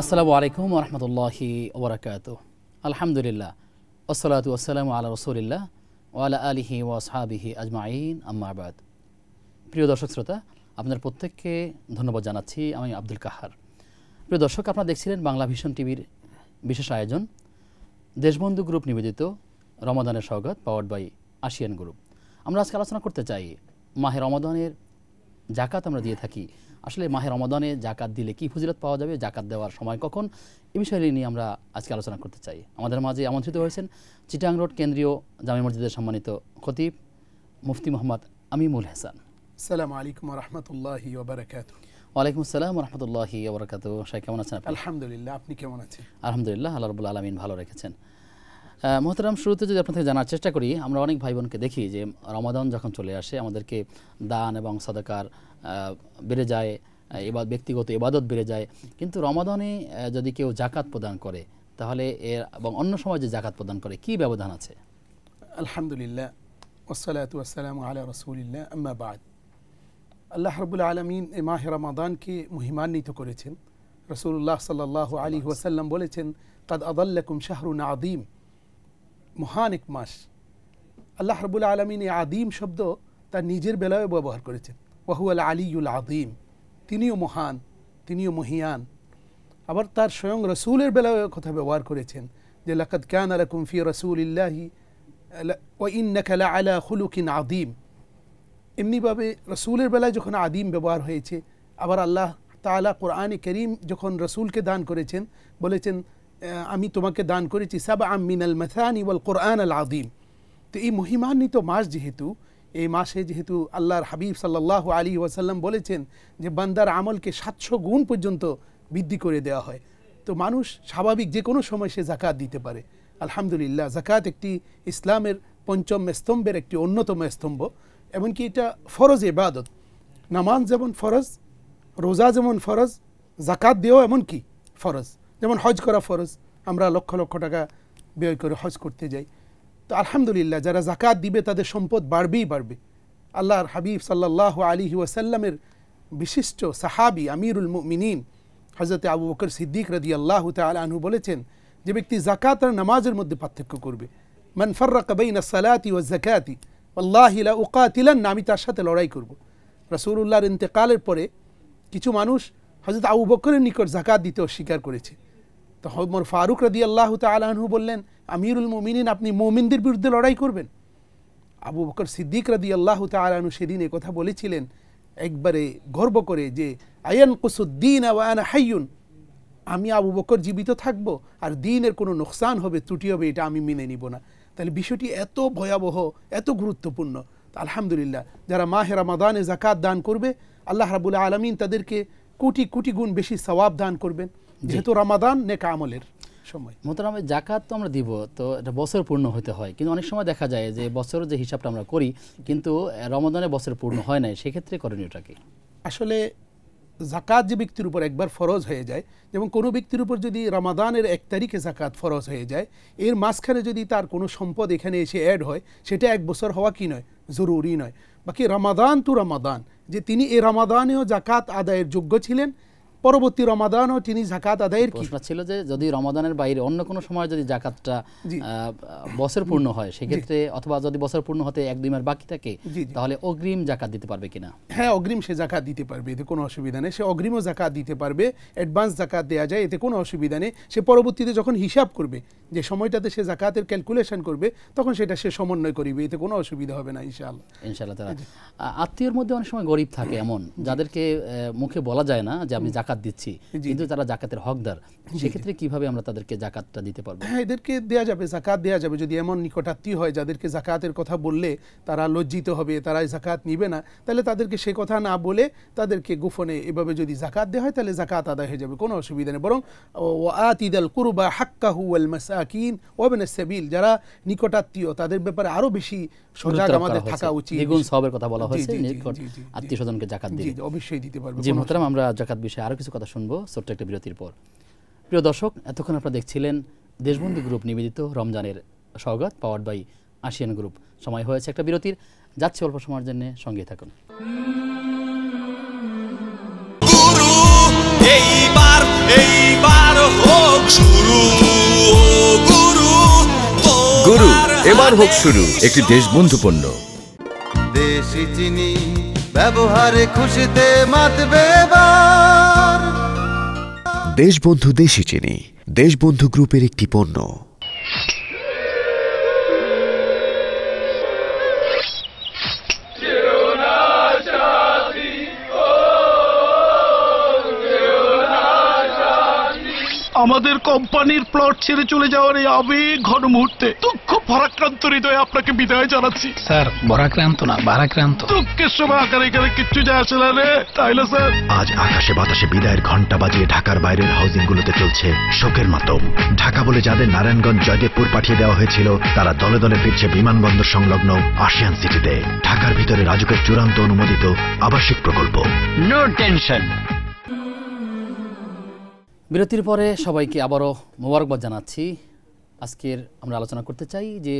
আসসালামু আলাইকুম রহমতুল্লাহি ওবরাকাত আলহামদুলিল্লাহ ওসলাত ওসালাম আল্লাহ রসুলিল্লাহ ওয়ালা আলিহি ওয়াসহাবিহি আজমাইন আম্মাবাদ প্রিয় দর্শক শ্রোতা আপনার প্রত্যেককে ধন্যবাদ জানাচ্ছি আমি আব্দুল কাহার প্রিয় দর্শক আপনারা দেখছিলেন বাংলা ভীষণ টিভির বিশেষ আয়োজন দেশবন্ধু গ্রুপ নিবেদিত রমাদানের স্বাগত পাওয়ার্ড বাই আসিয়ান গ্রুপ আমরা আজকে আলোচনা করতে চাই মাহে রমাদানের জাকাত আমরা দিয়ে থাকি আসলে মাহে রমাদানে জাকাত দিলে কি ফজিলত পাওয়া যাবে জাকাত দেওয়ার সময় কখন এ বিষয় নিয়ে আমরা আজকে আলোচনা করতে চাই আমাদের মাঝে আমন্ত্রিত হয়েছেন চিটাং রোড কেন্দ্রীয় জামি মসজিদের সম্মানিত খতিব মুফতি মোহাম্মদ আমিমুল হাসান আসসালামু আলাইকুম রহমতুল্লাহি ওয়ালাইকুম আসসালাম রহমতুল্লাহি ওবরাকাত সাহেব কেমন আছেন আলহামদুলিল্লাহ আপনি কেমন আছেন আলহামদুলিল্লাহ আল্লাহ রবুল আলমিন ভালো রেখেছেন মহতারাম শুরুতে যদি আপনাদের জানার চেষ্টা করি আমরা অনেক ভাই বোনকে দেখি যে রমাদান যখন চলে আসে আমাদেরকে দান এবং সাদাকার বেড়ে যায় এবার ব্যক্তিগত এবাদত বেড়ে যায় কিন্তু রমাদানে যদি কেউ জাকাত প্রদান করে তাহলে এর এবং অন্য সময় যে জাকাত প্রদান করে কি ব্যবধান আছে আলহামদুলিল্লাহ ওসালাত ওয়াসালাম আলা রসুলিল্লাহ আম্মাবাদ আল্লাহ রবুল আলমিন এ মাহে রমাদানকে মহিমান্বিত করেছেন রসুল্লাহ সাল্লাহ আলী ওয়াসাল্লাম বলেছেন কাদ আদাল্লাকুম শাহরুন আদিম মহান এক মাস আল্লাহ রবুল আলমিন এই আদিম শব্দ তার নিজের বেলায় ব্যবহার করেছেন ওয়াহু আল আলিউল আদিম তিনিও মহান তিনিও মহিয়ান আবার তার স্বয়ং রসুলের বেলায় কথা ব্যবহার করেছেন যে লাকাত ক্যান আলা কুমফি রসুল ইল্লাহি ও ইন্নাকালা আলা হুলুকিন আদিম এমনিভাবে রসুলের বেলায় যখন আদিম ব্যবহার হয়েছে আবার আল্লাহ তালা কোরআনে করিম যখন রসুলকে দান করেছেন বলেছেন আমি তোমাকে দান করেছি সাবা আম মিনাল মাথানি ওয়াল কোরআন আল আদিম তো এই মহিমান্বিত মাস যেহেতু এই মাসে যেহেতু আল্লাহর হাবিব সাল্লাহ আলী ওয়াসাল্লাম বলেছেন যে বান্দার আমলকে সাতশো গুণ পর্যন্ত বৃদ্ধি করে দেওয়া হয় তো মানুষ স্বাভাবিক যে কোনো সময় সে জাকাত দিতে পারে আলহামদুলিল্লাহ জাকাত একটি ইসলামের পঞ্চম স্তম্ভের একটি অন্যতম স্তম্ভ এমনকি এটা ফরজ এবাদত নামাজ যেমন ফরজ রোজা যেমন ফরজ জাকাত দেওয়া এমন কি ফরজ যেমন হজ করা ফরজ আমরা লক্ষ লক্ষ টাকা ব্যয় করে হজ করতে যাই তো আলহামদুলিল্লাহ যারা জাকাত দিবে তাদের সম্পদ বাড়বেই বাড়বে আল্লাহর হাবিব সাল্লাহ আলী ওয়াসাল্লামের বিশিষ্ট সাহাবি আমিরুল মিনীন হজরত আবু বকর সিদ্দিক রদি আল্লাহ আনু বলেছেন যে ব্যক্তি জাকাত আর নামাজের মধ্যে পার্থক্য করবে মানফার্রা না সালাতি ও জাকাতি আল্লাহিলা উকাতিলান আমি তার সাথে লড়াই করব রসুল্লাহর ইন্তেকালের পরে কিছু মানুষ হজরত আবু বকরের নিকট জাকাত দিতে অস্বীকার করেছে তো ফারুক রাদি আল্লাহ তালাহু বললেন আমিরুল মমিনিন আপনি মোমিনদের বিরুদ্ধে লড়াই করবেন আবু বকর সিদ্দিক রাদি আল্লাহ তালাহু সেদিন কথা বলেছিলেন একবারে গর্ব করে যে আয়ান কুসুদ্দিন আওয়ান হাইয়ুন আমি আবু বকর জীবিত থাকব আর দিনের কোনো নোকসান হবে ত্রুটি হবে এটা আমি মেনে নিব না তাহলে বিষয়টি এত ভয়াবহ এত গুরুত্বপূর্ণ আলহামদুলিল্লাহ যারা মাহে মাদানে জাকাত দান করবে আল্লাহ রাবুল আলমিন তাদেরকে কোটি কোটি গুণ বেশি সবাব দান করবেন যেহেতু রমাদান নেক আমলের সময় মোহতারাম জাকাত তো আমরা দিব তো এটা বছর পূর্ণ হতে হয় কিন্তু অনেক সময় দেখা যায় যে বছরের যে হিসাবটা আমরা করি কিন্তু রমাদানে বছর পূর্ণ হয় নাই সেক্ষেত্রে করণীয়টা কি আসলে জাকাত যে ব্যক্তির উপর একবার ফরজ হয়ে যায় এবং কোনো ব্যক্তির উপর যদি রমাদানের এক তারিখে জাকাত ফরজ হয়ে যায় এর মাঝখানে যদি তার কোনো সম্পদ এখানে এসে অ্যাড হয় সেটা এক বছর হওয়া কি নয় জরুরি নয় বাকি রমাদান তো রমাদান যে তিনি এ রমাদানেও জাকাত আদায়ের যোগ্য ছিলেন পরবর্তী রমাদানও তিনি জাকাত আদায়ের কি ছিল যে যদি রমাদানের বাইরে অন্য কোনো সময় যদি জাকাতটা বছর পূর্ণ হয় সেক্ষেত্রে অথবা যদি বছর পূর্ণ হতে এক দুই মাস বাকি থাকে তাহলে অগ্রিম জাকাত দিতে পারবে কিনা হ্যাঁ অগ্রিম সে জাকাত দিতে পারবে এতে কোনো অসুবিধা নেই সে অগ্রিমও জাকাত দিতে পারবে অ্যাডভান্স জাকাত দেওয়া যায় এতে কোনো অসুবিধা নেই সে পরবর্তীতে যখন হিসাব করবে যে সময়টাতে সে জাকাতের ক্যালকুলেশন করবে তখন সেটা সে সমন্বয় করবে এতে কোনো অসুবিধা হবে না ইনশাআল্লাহ ইনশাআল্লাহ তারা আত্মীয়র মধ্যে অনেক সময় গরিব থাকে এমন যাদেরকে মুখে বলা যায় না যে আমি জাকাত জাকাত দিচ্ছি কিন্তু তারা জাকাতের হকদার সেক্ষেত্রে কিভাবে আমরা তাদেরকে জাকাতটা দিতে পারবো হ্যাঁ এদেরকে দেওয়া যাবে জাকাত দেওয়া যাবে যদি এমন নিকটাত্মী হয় যাদেরকে জাকাতের কথা বললে তারা লজ্জিত হবে তারা জাকাত নিবে না তাহলে তাদেরকে সে কথা না বলে তাদেরকে গোপনে এভাবে যদি জাকাত দেওয়া হয় তাহলে জাকাত আদায় হয়ে যাবে কোনো অসুবিধা নেই বরং ও আতিদাল কুরবা হাক্কাহু আল মাসাকিন ওয়াবেন সাবিল যারা নিকটাত্মীয় তাদের ব্যাপারে আরো বেশি সজাগ আমাদের থাকা উচিত দ্বিগুণ সবের কথা বলা হয়েছে নিকট আত্মীয় স্বজনকে জাকাত দিন অবশ্যই দিতে পারবে জি মোহতারাম আমরা জাকাত বিষয়ে আরো কিছু কথা শুনবো ছোট্ট একটা বিরতির পর প্রিয় দর্শক এতক্ষণ আপনারা দেখছিলেন দেশবন্ধু গ্রুপ নিবেদিত রমজানের স্বাগত পাওয়ার বাই আসিয়ান গ্রুপ সময় হয়েছে একটা বিরতির যাচ্ছে অল্প সময়ের জন্য সঙ্গে থাকুন গুরু এবার হোক শুরু একটি দেশবন্ধু পণ্য দেশি চিনি ব্যবহারে খুশিতে মাতবে বা দেশবন্ধু দেশি চিনি দেশবন্ধু গ্রুপের একটি পণ্য আমাদের কোম্পানির প্লট ছেড়ে চলে যাওয়ার এই আবেগ ঘন মুহূর্তে দুঃখ ভরাক্রান্ত হৃদয়ে আপনাকে বিদায় জানাচ্ছি স্যার ভরাক্রান্ত না ভারাক্রান্ত দুঃখের সময় আকারে এখানে কিচ্ছু যায় আসে না রে তাই না স্যার আজ আকাশে বাতাসে বিদায়ের ঘন্টা বাজিয়ে ঢাকার বাইরের গুলোতে চলছে শোকের মতো ঢাকা বলে যাদের নারায়ণগঞ্জ জয়দেবপুর পাঠিয়ে দেওয়া হয়েছিল তারা দলে দলে ফিরছে বিমানবন্দর সংলগ্ন আসিয়ান সিটিতে ঢাকার ভিতরে রাজুকের চূড়ান্ত অনুমোদিত আবাসিক প্রকল্প নো টেনশন বিরতির পরে সবাইকে আবারও মোবারকবাদ জানাচ্ছি আজকের আমরা আলোচনা করতে চাই যে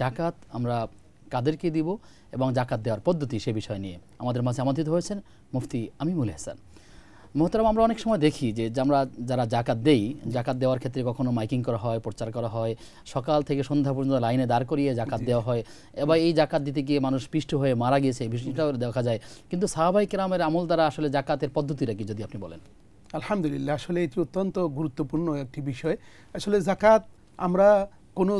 জাকাত আমরা কাদেরকে দিব এবং জাকাত দেওয়ার পদ্ধতি সে বিষয় নিয়ে আমাদের মাঝে আমন্ত্রিত হয়েছেন মুফতি আমিমুল হাসান মোহতারাম আমরা অনেক সময় দেখি যে আমরা যারা জাকাত দেই জাকাত দেওয়ার ক্ষেত্রে কখনো মাইকিং করা হয় প্রচার করা হয় সকাল থেকে সন্ধ্যা পর্যন্ত লাইনে দাঁড় করিয়ে জাকাত দেওয়া হয় এবার এই জাকাত দিতে গিয়ে মানুষ পিষ্ট হয়ে মারা গিয়েছে বিষয়টাও দেখা যায় কিন্তু সাহাবাই কেরামের আমল দ্বারা আসলে জাকাতের পদ্ধতিটা কি যদি আপনি বলেন আলহামদুলিল্লাহ আসলে এটি অত্যন্ত গুরুত্বপূর্ণ একটি বিষয় আসলে জাকাত আমরা কোনো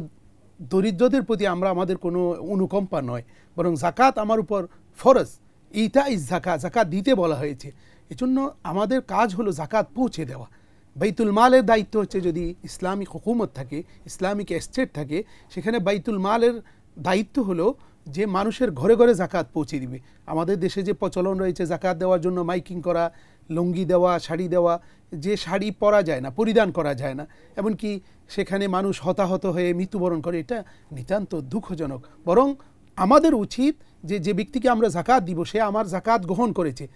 দরিদ্রদের প্রতি আমরা আমাদের কোনো অনুকম্পা নয় বরং জাকাত আমার উপর ফরজ ইটা ইস জাকা জাকাত দিতে বলা হয়েছে এজন্য আমাদের কাজ হলো জাকাত পৌঁছে দেওয়া বাইতুল মালের দায়িত্ব হচ্ছে যদি ইসলামিক হুকুমত থাকে ইসলামিক স্টেট থাকে সেখানে বাইতুল মালের দায়িত্ব হলো যে মানুষের ঘরে ঘরে জাকাত পৌঁছে দিবে আমাদের দেশে যে প্রচলন রয়েছে জাকাত দেওয়ার জন্য মাইকিং করা লুঙ্গি দেওয়া শাড়ি দেওয়া যে শাড়ি পরা যায় না পরিধান করা যায় না এমনকি সেখানে মানুষ হতাহত হয়ে মৃত্যুবরণ করে এটা নিতান্ত দুঃখজনক বরং আমাদের উচিত যে যে ব্যক্তিকে আমরা জাকাত দিব সে আমার জাকাত গ্রহণ করেছে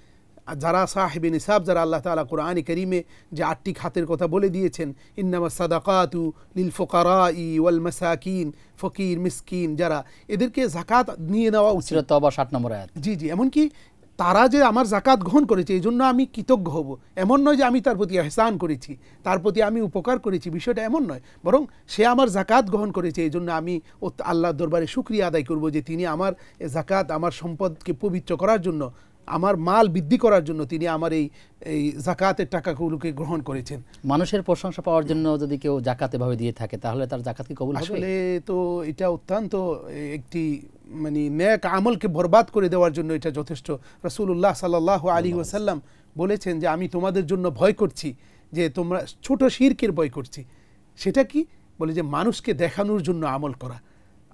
যারা সাহেব নিসাব যারা আল্লাহ তালা কোরআন করিমে যে আটটি খাতের কথা বলে দিয়েছেন ইন্নামা সাদাকাতু লিল ফোকারা ই ওয়াল মাসাকিন ফকির মিসকিন যারা এদেরকে জাকাত নিয়ে নেওয়া উচিত জি জি এমনকি তারা যে আমার জাকাত গ্রহণ করেছে এই জন্য আমি কৃতজ্ঞ হব এমন নয় যে আমি তার প্রতি আহসান করেছি তার প্রতি আমি উপকার করেছি বিষয়টা এমন নয় বরং সে আমার জাকাত গ্রহণ করেছে এই জন্য আমি আল্লাহর দরবারে সুক্রিয়া আদায় করব যে তিনি আমার জাকাত আমার সম্পদকে পবিত্র করার জন্য আমার মাল বৃদ্ধি করার জন্য তিনি আমার এই এই জাকাতের টাকাগুলোকে গ্রহণ করেছেন মানুষের প্রশংসা পাওয়ার জন্য যদি কেউ জাকাত এভাবে দিয়ে থাকে তাহলে তার জাকাত কি কবুল আসলে তো এটা অত্যন্ত একটি মানে ন্যাক আমলকে বরবাদ করে দেওয়ার জন্য এটা যথেষ্ট রসুল্লাহ সাল্লাহ আলী ওসাল্লাম বলেছেন যে আমি তোমাদের জন্য ভয় করছি যে তোমরা ছোট শিরকের ভয় করছি সেটা কি বলে যে মানুষকে দেখানোর জন্য আমল করা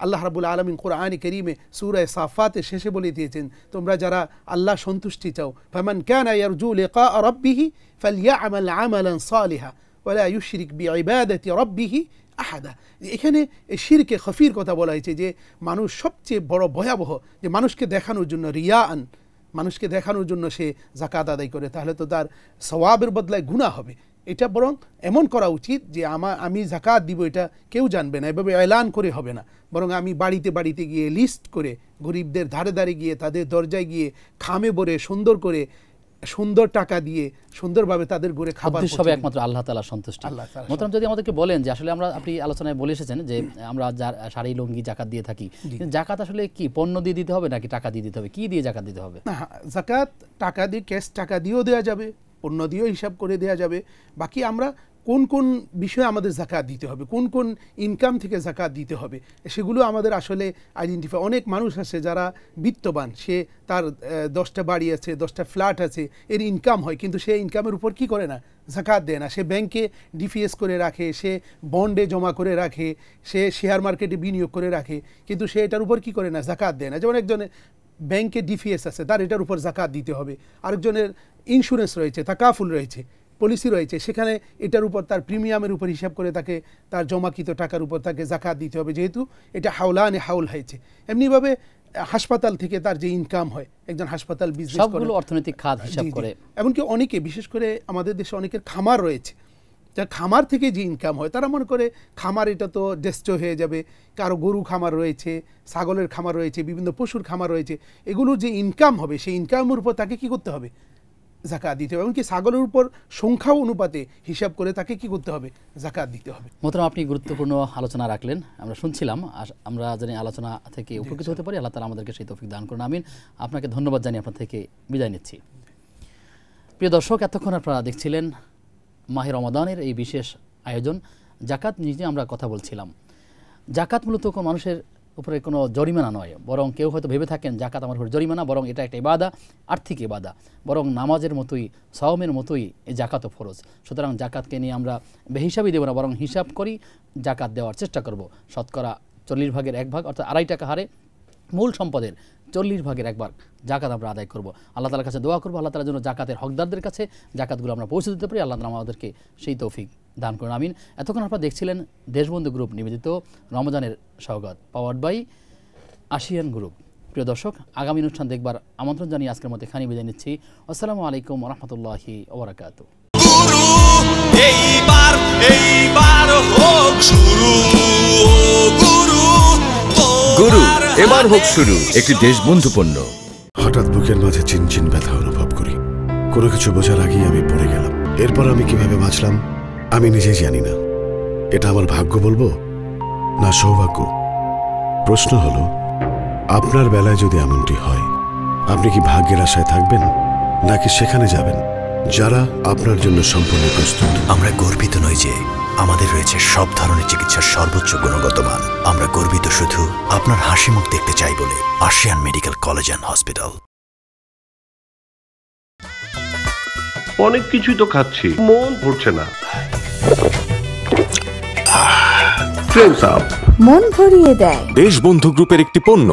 আল্লাহ রাবুল আলমিন কোরআনে করিমে সুরায় সাফাতে শেষে বলে দিয়েছেন তোমরা যারা আল্লাহ সন্তুষ্টি চাও ফেমান ক্যান রব্বিহি ফালিয়া বি আহাদা এখানে শিরকে খফির কথা বলা হয়েছে যে মানুষ সবচেয়ে বড় ভয়াবহ যে মানুষকে দেখানোর জন্য রিয়া আন মানুষকে দেখানোর জন্য সে জাকাত আদায় করে তাহলে তো তার সওয়াবের বদলায় গুণা হবে এটা বরং এমন করা উচিত যে আমার আমি জাকাত দিব এটা কেউ জানবে না এভাবে এলান করে হবে না বরং আমি বাড়িতে বাড়িতে গিয়ে লিস্ট করে গরিবদের ধারে ধারে গিয়ে তাদের দরজায় গিয়ে খামে ভরে সুন্দর করে সুন্দর টাকা দিয়ে সুন্দরভাবে তাদের ঘুরে খাবার সবাই একমাত্র আল্লাহ তালা সন্তুষ্ট আল্লাহ যদি আমাদেরকে বলেন যে আসলে আমরা আপনি আলোচনায় বলে এসেছেন যে আমরা শাড়ি লুঙ্গি জাকাত দিয়ে থাকি জাকাত আসলে কি পণ্য দিয়ে দিতে হবে নাকি টাকা দিয়ে দিতে হবে কি দিয়ে জাকাত দিতে হবে জাকাত টাকা দিয়ে ক্যাশ টাকা দিয়েও দেওয়া যাবে পণ্য দিয়েও হিসাব করে দেয়া যাবে বাকি আমরা কোন কোন বিষয়ে আমাদের জাকাত দিতে হবে কোন কোন ইনকাম থেকে জাকাত দিতে হবে সেগুলো আমাদের আসলে আইডেন্টিফাই অনেক মানুষ আছে যারা বিত্তবান সে তার দশটা বাড়ি আছে দশটা ফ্ল্যাট আছে এর ইনকাম হয় কিন্তু সে ইনকামের উপর কি করে না জাকাত দেয় না সে ব্যাংকে ডিফিএস করে রাখে সে বন্ডে জমা করে রাখে সে শেয়ার মার্কেটে বিনিয়োগ করে রাখে কিন্তু সে এটার উপর কি করে না জাকাত দেয় না যেমন একজনের ব্যাংকে ডিফিএস আছে তার এটার উপর জাকাত দিতে হবে আরেকজনের ইন্স্যুরেন্স রয়েছে তাকাফুল রয়েছে পলিসি রয়েছে সেখানে এটার উপর তার প্রিমিয়ামের উপর হিসাব করে তাকে তার জমাকৃত টাকার উপর তাকে জাকাত দিতে হবে যেহেতু এটা হাওলা আনে হাউল হয়েছে এমনিভাবে হাসপাতাল থেকে তার যে ইনকাম হয় একজন হাসপাতাল বিজনেস অর্থনৈতিক খাত হিসাব করে এমনকি অনেকে বিশেষ করে আমাদের দেশে অনেকের খামার রয়েছে যা খামার থেকে যে ইনকাম হয় তারা মনে করে খামার এটা তো ডেস্ট্রয় হয়ে যাবে কারো গরু খামার রয়েছে ছাগলের খামার রয়েছে বিভিন্ন পশুর খামার রয়েছে এগুলো যে ইনকাম হবে সেই ইনকামের উপর তাকে কি করতে হবে জাকাত দিতে হবে এমনকি ছাগলের উপর সংখ্যা অনুপাতে হিসাব করে তাকে কি করতে হবে জাকাত দিতে হবে মোতরাম আপনি গুরুত্বপূর্ণ আলোচনা রাখলেন আমরা শুনছিলাম আমরা জানি আলোচনা থেকে উপকৃত হতে পারি আল্লাহ তালা আমাদেরকে সেই তফিক দান করুন আমিন আপনাকে ধন্যবাদ জানিয়ে আপনার থেকে বিদায় নিচ্ছি প্রিয় দর্শক এতক্ষণ আপনারা দেখছিলেন মাহের রমাদানের এই বিশেষ আয়োজন জাকাত নিয়ে আমরা কথা বলছিলাম জাকাত মূলত মানুষের উপরে কোনো জরিমানা নয় বরং কেউ হয়তো ভেবে থাকেন জাকাত আমার উপরে জরিমানা বরং এটা একটা এবাদা আর্থিক এবাদা বরং নামাজের মতোই সাওমের মতোই এই জাকাতও ফরজ সুতরাং জাকাতকে নিয়ে আমরা বেহিসাবই দেবো না বরং হিসাব করি জাকাত দেওয়ার চেষ্টা করব শতকরা চল্লিশ ভাগের এক ভাগ অর্থাৎ আড়াই টাকা হারে মূল সম্পদের চল্লিশ ভাগের একবার জাকাত আমরা আদায় করব আল্লাহ তালার কাছে দোয়া করবো আল্লাহ তালার জন্য জাকাতের হকদারদের কাছে জাকাতগুলো আমরা পৌঁছে দিতে পারি আল্লাহ তালা আমাদেরকে সেই তৌফিক দান করুন আমিন এতক্ষণ আপনারা দেখছিলেন দেশবন্ধু গ্রুপ নিবেদিত রমজানের স্বাগত পাওয়ার্ড বাই আশিয়ান গ্রুপ প্রিয় দর্শক আগামী অনুষ্ঠান দেখবার আমন্ত্রণ জানিয়ে আজকের মতো খানি বিদায় নিচ্ছি আসসালামু আলাইকুম রহমতুল্লাহি ওবরাকাত এইবার এইবার হোক শুরু গুরু এবার হোক শুরু একটি দেশবন্ধু পণ্য হঠাৎ বুকের মাঝে চিনচিন ব্যথা অনুভব করি কোনো কিছু বোঝার আগেই আমি পড়ে গেলাম এরপর আমি কিভাবে বাঁচলাম আমি নিজেই জানি না এটা আমার ভাগ্য বলবো না সৌভাগ্য প্রশ্ন হলো আপনার বেলায় যদি এমনটি হয় আপনি কি ভাগ্যের আশায় থাকবেন নাকি সেখানে যাবেন যারা আপনার জন্য সম্পূর্ণ প্রস্তুত আমরা গর্বিত নই যে আমাদের রয়েছে সব ধরনের চিকিৎসার সর্বোচ্চ গুণগত মান আমরা গর্বিত শুধু আপনার হাসি মুখ দেখতে চাই বলে Asian medical college and hospital অনেক কিছুই তো খাচ্ছি মন ভরছে না মন ভরিয়ে দেয় দেশবন্ধু গ্রুপের একটি পণ্য